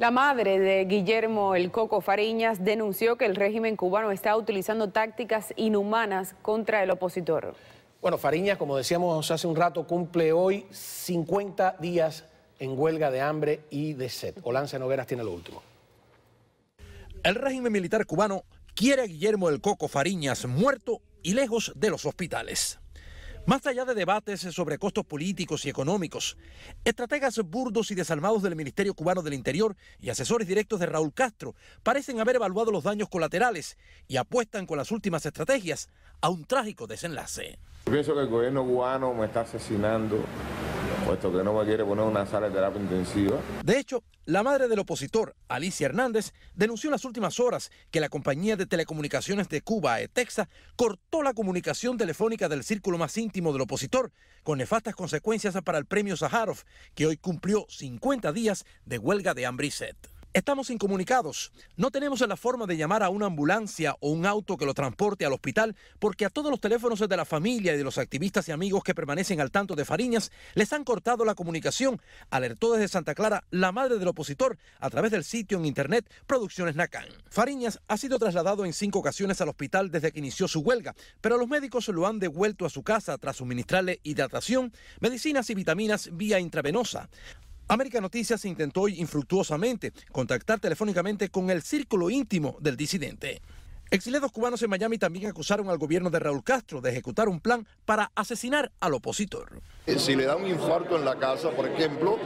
La madre de Guillermo El Coco Fariñas denunció que el régimen cubano está utilizando tácticas inhumanas contra el opositor. Bueno, Fariñas, como decíamos hace un rato, cumple hoy 50 días en huelga de hambre y de sed. Olanza Nogueras tiene lo último. El régimen militar cubano quiere a Guillermo El Coco Fariñas muerto y lejos de los hospitales. Más allá de debates sobre costos políticos y económicos, estrategas burdos y desalmados del Ministerio Cubano del Interior y asesores directos de Raúl Castro parecen haber evaluado los daños colaterales y apuestan con las últimas estrategias a un trágico desenlace. pienso que el gobierno cubano me está asesinando puesto que no me quiere poner una sala de terapia intensiva. De hecho, la madre del opositor, Alicia Hernández, denunció en las últimas horas que la compañía de telecomunicaciones de Cuba, ETEXA, cortó la comunicación telefónica del círculo más íntimo del opositor, con nefastas consecuencias para el premio Sájarov, que hoy cumplió 50 días de huelga de hambre y Estamos incomunicados. No tenemos la forma de llamar a una ambulancia o un auto que lo transporte al hospital porque a todos los teléfonos de la familia y de los activistas y amigos que permanecen al tanto de Fariñas les han cortado la comunicación, alertó desde Santa Clara la madre del opositor a través del sitio en internet Producciones Nacan. Fariñas ha sido trasladado en cinco ocasiones al hospital desde que inició su huelga, pero los médicos lo han devuelto a su casa tras suministrarle hidratación, medicinas y vitaminas vía intravenosa. América Noticias intentó infructuosamente contactar telefónicamente con el círculo íntimo del disidente. Exiliados cubanos en Miami también acusaron al gobierno de Raúl Castro de ejecutar un plan para asesinar al opositor. Eh, si le da un infarto en la casa, por ejemplo,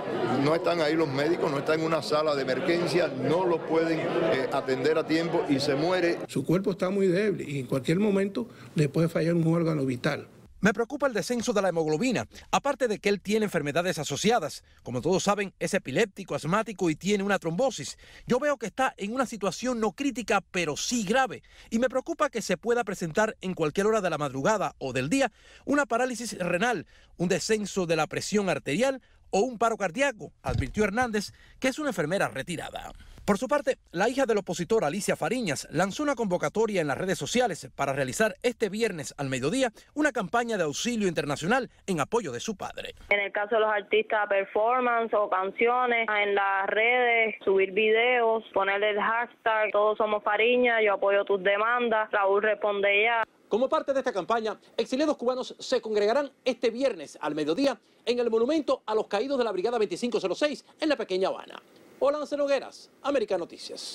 no están ahí los médicos, no está en una sala de emergencia, no lo pueden eh, atender a tiempo y se muere. Su cuerpo está muy débil y en cualquier momento le puede fallar un órgano vital. Me preocupa el descenso de la hemoglobina, aparte de que él tiene enfermedades asociadas. Como todos saben, es epiléptico, asmático y tiene una trombosis. Yo veo que está en una situación no crítica, pero sí grave. Y me preocupa que se pueda presentar en cualquier hora de la madrugada o del día una parálisis renal, un descenso de la presión arterial o un paro cardíaco, advirtió Hernández, que es una enfermera retirada. Por su parte, la hija del opositor Alicia Fariñas lanzó una convocatoria en las redes sociales para realizar este viernes al mediodía una campaña de auxilio internacional en apoyo de su padre. En el caso de los artistas performance o canciones, en las redes, subir videos, ponerle el hashtag todos somos Fariñas, yo apoyo tus demandas, Raúl responde ya. Como parte de esta campaña, exiliados cubanos se congregarán este viernes al mediodía en el monumento a los caídos de la Brigada 2506 en la pequeña Habana. Hola, Ansel América Noticias.